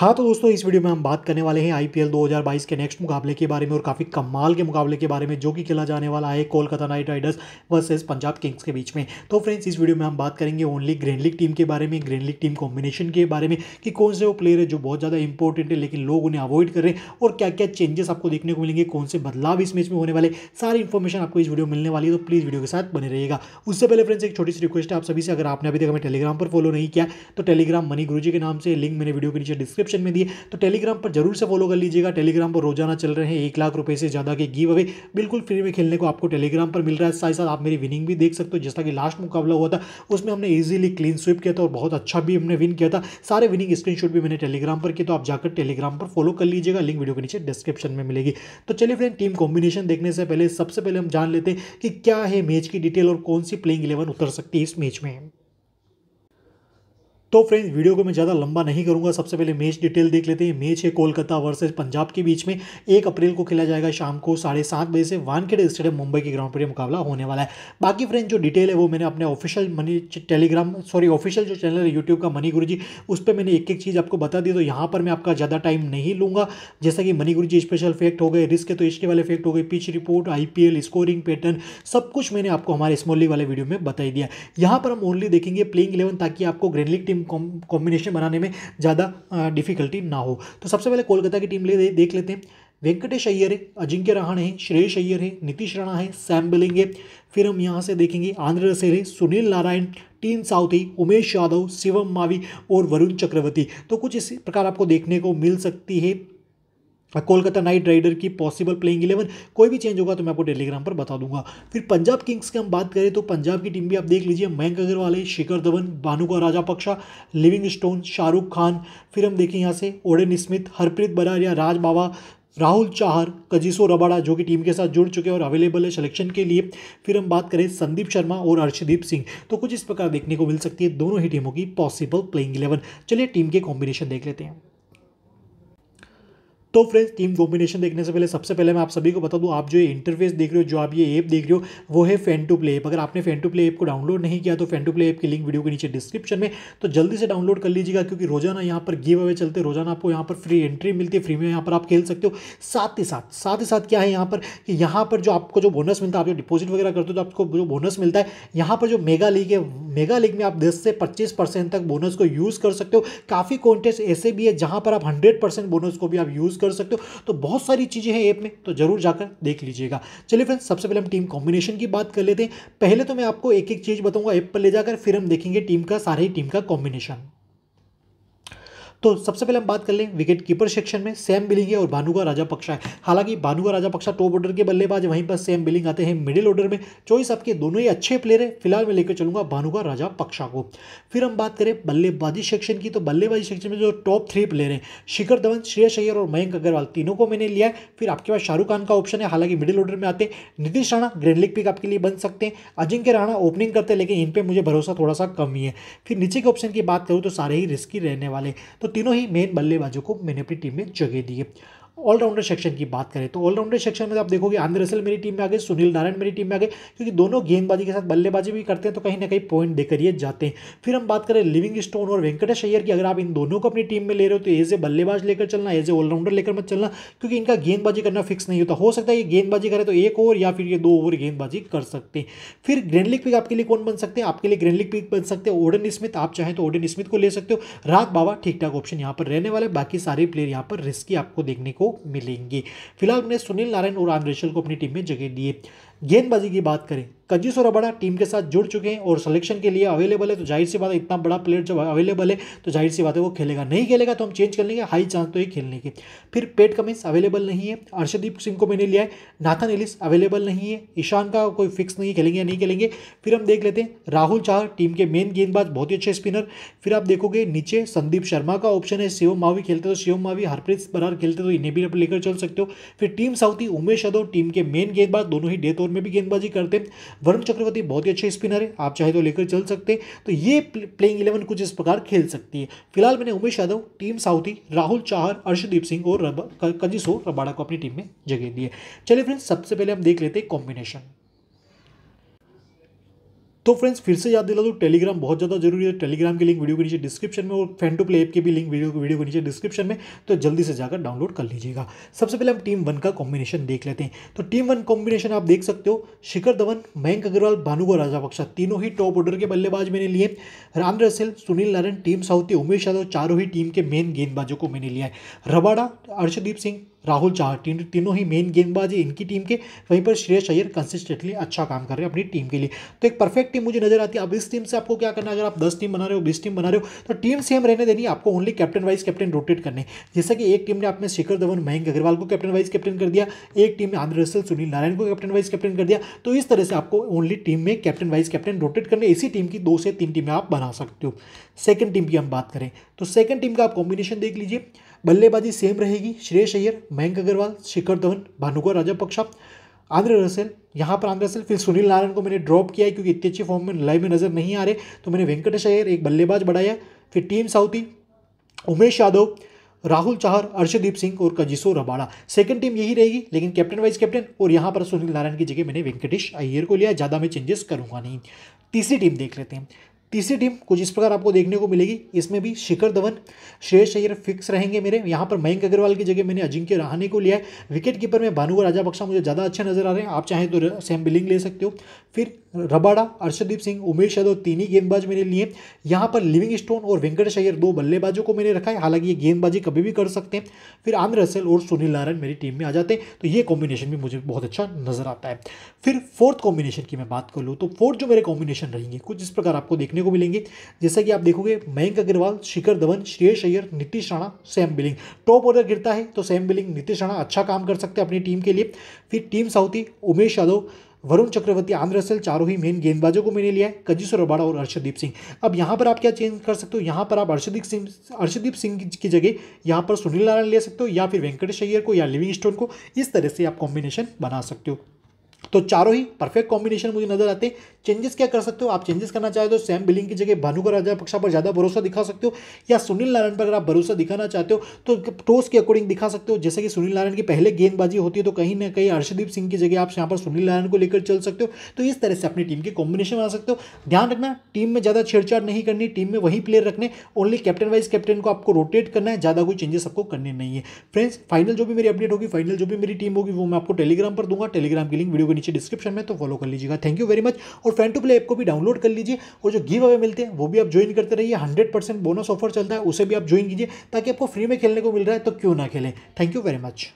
हाँ तो दोस्तों इस वीडियो में हम बात करने वाले हैं आईपीएल 2022 के नेक्स्ट मुकाबले के बारे में और काफ़ी कमाल के मुकाबले के बारे में जो कि खेला जाने वाला है Kolkata Knight Riders versus Punjab Kings के बीच में तो फ्रेंड्स इस वीडियो में हम बात करेंगे ओनली ग्रैंड लीग टीम के बारे में ग्रैंड लीग टीम कॉम्बिनेशन के बारे में कि कौन से वो प्लेयर है जो बहुत ज़्यादा इंपॉर्टेंट है लेकिन लोग उन्हें अवॉइड कर रहे हैं और क्या क्या चेंजेस आपको देखने को मिलेंगे कौन से बदलाव इस मैच में होने वाले सारी इन्फॉर्मेशन आपको इस वीडियो मिलने वाली है तो प्लीज़ वीडियो के साथ बने रहेगा उससे पहले फ्रेंड्स एक छोटी सी रिक्वेस्ट है आप सभी से अगर आपने अभी तक हमें टेलीग्राम पर फॉलो नहीं किया तो टेलीग्राम मनी गुरु के नाम से लिंक मैंने वीडियो के नीचे डिस्क्रिप्शन डिस्क्रिप्शन में दिए तो टेलीग्राम पर जरूर से फॉलो कर लीजिएगा टेलीग्राम पर रोजाना चल रहे हैं एक लाख रुपये से ज़्यादा के गिव अवे बिल्कुल फ्री में खेलने को आपको टेलीग्राम पर मिल रहा है साथ साथ आप मेरी विनिंग भी देख सकते हो जैसा कि लास्ट मुकाबला हुआ था उसमें हमने ईजिली क्लीन स्विप किया था और बहुत अच्छा भी हमने विन किया था सारे विनिंग स्क्रीनशॉट भी मैंने टेलीग्राम पर किया तो आप जाकर टेलीग्राम पर फॉलो कर लीजिएगा लिंक वीडियो के नीचे डिस्क्रिप्शन में मिलेगी तो चलिए फ्रेंड टीम कॉम्बिनेशन देखने से पहले सबसे पहले हम जान लेते हैं कि क्या है मैच की डिटेल और कौन सी प्लेइंग इलेवन उतर सकती है इस मैच में तो फ्रेंड्स वीडियो को मैं ज़्यादा लंबा नहीं करूँगा सबसे पहले मैच डिटेल देख लेते हैं मैच है कोलकाता वर्सेज पंजाब के बीच में एक अप्रैल को खेला जाएगा शाम को साढ़े सात बजे से वानखेड़े स्टेडियम मुंबई के ग्राउंड पर मुकाबला होने वाला है बाकी फ्रेंड्स जो डिटेल है वो मैंने अपने official money telegram sorry official जो चैनल है यूट्यूब का मनी गुरु जी उस पर मैंने एक एक चीज़ आपको बता दी तो यहाँ पर मैं आपका ज़्यादा टाइम नहीं लूँगा जैसा कि मनी गुरु जी स्पेशल फेक्ट हो गए रिस्क तो इसके वाले फैक्ट हो गए पिच रिपोर्ट आई स्कोरिंग पैटर्न सब कुछ मैंने आपको हमारे स्मॉल वाले वीडियो में बताई दिया यहाँ पर हम ओनली देखेंगे प्लेइंग इलेवन ताकि आपको ग्रेनलिक टीम टीम कॉम्बिनेशन बनाने में ज़्यादा डिफिकल्टी ना हो तो सबसे पहले कोलकाता की टीम ले देख लेते हैं वेंकटेश अय्यर है अजिंक्य रहाणे हैं श्रेयस अय्यर है नीतीश राणा है सैम बिलिंग है फिर हम यहाँ से देखेंगे आंध्र रसेल है Sunil Narine Tim Southee Umesh Yadav Shivam Mavi और वरुण चक्रवर्ती तो कुछ इस प्रकार आपको देखने को मिल सकती है कोलकाता नाइट राइडर की पॉसिबल प्लेइंग इलेवन कोई भी चेंज होगा तो मैं आपको टेलीग्राम पर बता दूंगा फिर पंजाब किंग्स की हम बात करें तो पंजाब की टीम भी आप देख लीजिए मयंक अग्रवाल है शिखर धवन भानुका राजापक्षा लिविंग स्टोन शाहरुख खान फिर हम देखें यहाँ से Odean Smith Harpreet Brar Raj Bawa Rahul Chahar Kagiso Rabada जो कि टीम के साथ जुड़ चुके हैं और अवेलेबल है सिलेक्शन के लिए फिर हम बात करें संदीप शर्मा और अर्षदीप सिंह तो कुछ इस प्रकार देखने को मिल सकती है दोनों ही टीमों की पॉसिबल प्लेइंग इलेवन चलिए टीम के कॉम्बिनेशन देख लेते हैं तो फ्रेंड्स टीम कॉम्बिनेशन देखने से पहले सबसे पहले मैं आप सभी को बता दूं आप जो ये इंटरफेस देख रहे हो जो आप ये ऐप देख रहे हो वो है फैन टू प्ले ऐप अगर आपने फैन टू प्ले ऐप को डाउनलोड नहीं किया तो फैन टू प्ले ऐप की लिंक वीडियो के नीचे डिस्क्रिप्शन में तो जल्दी से डाउनलोड कर लीजिएगा क्योंकि रोजाना यहाँ पर गिव अवे चलते रोजाना आपको यहाँ पर फ्री एंट्री मिलती है फ्री में यहाँ पर आप खेल सकते हो साथ ही साथ साथ ही साथ क्या है यहाँ पर कि यहाँ पर जो आपको जो बोनस मिलता है आप जो डिपोजिट वगैरह करते हो तो आपको जो बोनस मिलता है यहाँ पर जो मेगा लीग है मेगा लीग में आप दस से पच्चीस तक बोनस को यूज़ कर सकते हो काफ़ी कॉन्टेस्ट ऐसे भी है जहाँ पर आप हंड्रेड बोनस को भी आप यूज़ कर सकते हो तो बहुत सारी चीज़ें हैं ऐप में तो ज़रूर जाकर देख लीजिएगा चलिए फ्रेंड्स सबसे पहले हम टीम कॉम्बिनेशन की बात कर लेते हैं पहले तो मैं आपको एक एक चीज़ बताऊँगा ऐप पर ले जाकर फिर हम देखेंगे टीम का सारे टीम का कॉम्बिनेशन तो सबसे पहले हम बात कर लें विकेट कीपर सेक्शन में सैम बिलिंग है और भानुगा राजा पक्षा है हालांकि भानुगा राजा पक्षा टॉप ऑर्डर के बल्लेबाज वहीं पर सैम बिलिंग आते हैं मिडिल ऑर्डर में चॉइस आपके दोनों ही अच्छे प्लेयर है फिलहाल मैं लेकर चलूंगा भानुगा राजा पक्षा को फिर हम बात करें बल्लेबाजी सेक्शन की तो बल्लेबाजी सेक्शन में जो टॉप थ्री प्लेयर हैं शिखर धवन श्रेयस अय्यर और मयंक अग्रवाल तीनों को मैंने लिया फिर आपके पास शाहरुख खान का ऑप्शन है हालांकि मिडिल ऑर्डर में आते Nitish Rana grand league pick आपके लिए बन सकते हैं अजिंक्य राणा ओपनिंग करते हैं लेकिन इन पर मुझे भरोसा थोड़ा सा कम ही है फिर नीचे के ऑप्शन की बात करूँ तो सारे ही रिस्की रहने वाले तो तीनों ही मेन बल्लेबाजों को मैंने अपनी टीम में जगह दी है ऑलराउंडर सेक्शन की बात करें तो ऑलराउंडर सेक्शन में तो आप देखोगे आंध्र रसल मेरी टीम में आ गए सुनील नारायण मेरी टीम में आ गए क्योंकि दोनों गेंदबाजी के साथ बल्लेबाजी भी करते हैं तो कहीं ना कहीं पॉइंट देकर ये जाते हैं फिर हम बात करें लिविंग स्टोन और वेंकटेश अय्यर की अगर आप इन दोनों को अपनी टीम में ले रहे हो तो एज ए बल्लेबाज लेकर चलना एज ए ऑलराउंडर लेकर मत चलना क्योंकि इनका गेंदबाजी करना फिक्स नहीं होता हो सकता है ये गेंदबाजी करें तो एक ओवर या फिर ये दो ओवर गेंदबाजी कर सकते हैं फिर ग्रैंडलिक पिक आपके लिए कौन बन सकते हैं आपके लिए ग्रैंडलिक पिक बन सकते हैं ओडन स्मिथ आप चाहें तो ओडन स्मिथ को ले सकते हो रात बाबा ठीक ठाक ऑप्शन यहाँ पर रहने वाले बाकी सारे प्लेयर यहाँ पर रिस्की आपको देखने को मिलेंगे मिलेंगी फिलहाल उन्हें सुनील नारायण और आंद्रेशल को अपनी टीम में जगह दिए गेंदबाजी की बात करें कंजूस और अबड़ा टीम के साथ जुड़ चुके हैं और सिलेक्शन के लिए अवेलेबल है तो जाहिर सी बात है इतना बड़ा प्लेयर जब अवेलेबल है तो जाहिर सी बात है वो खेलेगा नहीं खेलेगा तो हम चेंज कर लेंगे हाई चांस तो ये खेलने के फिर पेट कमिंस अवेलेबल नहीं है अर्षदीप सिंह को मैंने लिया है नाथन एलिस अवेलेबल नहीं है ईशान का कोई फिक्स नहीं खेलेंगे या नहीं खेलेंगे फिर हम देख लेते हैं राहुल चाह टीम के मेन गेंदबाज बहुत ही अच्छे स्पिनर फिर आप देखोगे नीचे संदीप शर्मा का ऑप्शन है शिवम मावी खेलते तो शिवम मावी हरप्रीत बरार खेलते तो इन्हें भी आप लेकर चल सकते हो फिर Tim Southee Umesh Yadav team के मेन गेंदबाज दोनों ही डेथ ओवर में भी गेंदबाजी करते हैं वरुण चक्रवर्ती बहुत ही अच्छे स्पिनर है आप चाहे तो लेकर चल सकते तो ये प्लेइंग इलेवन कुछ इस प्रकार खेल सकती है फिलहाल मैंने उमेश यादव टीम साउथी राहुल चाहर अर्शदीप सिंह और कंजिसो रबाड़ा को अपनी टीम में जगह दी है चलिए फ्रेंड्स सबसे पहले हम देख लेते हैं कॉम्बिनेशन तो फ्रेंड्स फिर से याद दिला दूँ टेलीग्राम बहुत ज़्यादा जरूरी है टेलीग्राम की लिंक वीडियो के नीचे डिस्क्रिप्शन में और फैन टू प्ले ऐप की भी लिंक वीडियो वीडियो के नीचे डिस्क्रिप्शन में तो जल्दी से जाकर डाउनलोड कर लीजिएगा सबसे पहले हम टीम वन का कॉम्बिनेशन देख लेते हैं तो टीम वन कॉम्बिनेशन आप देख सकते हो शिखर धवन मयंक अग्रवाल भानुगो राजापक्षा तीनों ही टॉप ऑर्डर के बल्लेबाज मैंने लिए राम Russell Sunil Narine Tim Southee Umesh Yadav चारों ही टीम के मेन गेंदबाजों को मैंने लिया है रबाडा अर्षदीप सिंह राहुल चाह तीन, तीनों ही मेन गेंदबाज है इनकी टीम के वहीं पर श्रेयस अय्यर कंसिस्टेंटली अच्छा काम कर रहे हैं अपनी टीम के लिए तो एक परफेक्ट टीम मुझे नजर आती है अब इस टीम से आपको क्या करना अगर आप दस टीम बना रहे हो बीस टीम बना रहे हो तो टीम सेम रहने देनी आपको only captain wise captain rotate करने जैसे कि एक टीम ने आपने शिखर धवन मयंक अग्रवाल को कैप्टन वाइज कैप्टन कर दिया एक टीम ने आंध्र रसल सुनील नारायण को कैप्टन वाइज कैप्टन कर दिया तो इस तरह से आपको ओनली टीम में कैप्टन वाइज कैप्टन रोटेट करने इसी टीम की दो से तीन टीमें आप बना सकते हो सेकेंड टीम की हम बात करें तो सेकेंड टीम का आप कॉम्बिनेशन देख लीजिए बल्लेबाजी सेम रहेगी श्रेयस अय्यर मयंक अग्रवाल शिखर धवन राजा राजापक्षा आंध्र रसेल यहाँ पर आंध्र रसेल फिर सुनील नारायण को मैंने ड्रॉप किया है क्योंकि इतनी अच्छी फॉर्म में लाइव में नज़र नहीं आ रहे तो मैंने वेंकटेश अय्यर एक बल्लेबाज बढ़ाया फिर टीम साउथी उमेश यादव राहुल चाहर अर्षदीप सिंह और कजिसो रबाड़ा सेकंड टीम यही रहेगी लेकिन कैप्टन वाइस कैप्टन और यहाँ पर सुनील नारायण की जगह मैंने वेंकटेश अय्यर को लिया ज़्यादा मैं चेंजेस करूँगा नहीं तीसरी टीम देख लेते हैं तीसरी टीम कुछ इस प्रकार आपको देखने को मिलेगी इसमें भी शिखर धवन श्रेयस अय्यर फिक्स रहेंगे मेरे यहाँ पर मयंक अग्रवाल की जगह मैंने अजिंक्य रहाने को लिया है विकेट कीपर में भानुगा राजा बक्सा मुझे ज़्यादा अच्छे नजर आ रहे हैं आप चाहें तो सेम बिलिंग ले सकते हो फिर रबाड़ा अर्षदीप सिंह उमेश यादव तीन ही गेंदबाज मेरे लिए यहाँ पर लिविंग स्टोन और वेंकटेश अय्यर दो बल्लेबाजों को मैंने रखा है हालांकि ये गेंदबाजी कभी भी कर सकते हैं फिर आमिर रसेल और सुनील नारायण मेरी टीम में आ जाते हैं तो ये कॉम्बिनेशन भी मुझे बहुत अच्छा नजर आता है फिर फोर्थ कॉम्बिनेशन की मैं बात कर लूँ तो फोर्थ जो मेरे कॉम्बिनेशन रहेंगे कुछ इस प्रकार आपको देखने देखने को मिलेंगे जैसा कि आप देखोगे Mayank Agarwal Shikhar Dhawan Shreyas Iyer Nitish Rana Sam Billing top order गिरता है तो सैम बिलिंग नीतीश राणा अच्छा काम कर सकते हैं अपनी टीम के लिए फिर Tim Southee Umesh Yadav Varun Chakravarthy Andre Russell चारों ही मेन गेंदबाजों को मैंने लिया है कजिशोर अबाड़ा और अर्षदीप सिंह अब यहाँ पर आप क्या चेंज कर सकते हो यहाँ पर आप अर्षदीप सिंह अर्षदीप सिंह की जगह यहाँ पर सुनील नारायण ले सकते हो या फिर वेंकटेश अय्यर को या लिविंग स्टोन को इस तरह से आप कॉम्बिनेशन बना सकते हो तो चारों ही परफेक्ट कॉम्बिनेशन मुझे नजर आते हैं चेंजेस क्या कर सकते हो आप चेंजेस करना चाहते हो सैम बिलिंग की जगह भानुकर राजापक्षा पर ज़्यादा भरोसा दिखा सकते हो या सुनील नारायण पर अगर आप भरोसा दिखाना चाहते हो तो टोस के अकॉर्डिंग दिखा सकते हो जैसे कि सुनील नारायण की पहले गेंदबाजी होती है तो कहीं ना कहीं हर्षदीप सिंह की जगह आप यहाँ पर सुनील नारायण को लेकर चल सकते हो तो इस तरह से अपनी टीम की कॉम्बिनेशन बना सकते हो ध्यान रखना टीम में ज़्यादा छेड़छाड़ नहीं करनी टीम में वही प्लेयर रखने ओनली कैप्टन वाइज कैप्टन को आपको रोटेट करना है ज़्यादा कोई चेंजेस आपको करने नहीं है फ्रेंड्स फाइनल जो भी मेरी अपडेट होगी फाइनल जो भी मेरी टीम होगी वो मैं आपको टेलीग्राम पर दूंगा टेलीग्राम की लिंक वीडियो को नीचे डिस्क्रिप्शन में तो फॉलो कर लीजिएगा थैंक यू वेरी मच और फ्रेंड टू प्ले ऐप को भी डाउनलोड कर लीजिए और जो गिव अवे मिलते हैं वो भी आप ज्वाइन करते रहिए हंड्रेड परसेंट बोनस ऑफर चलता है उसे भी आप ज्वाइन कीजिए ताकि आपको फ्री में खेलने को मिल रहा है तो क्यों ना खेलें थैंक यू वेरी मच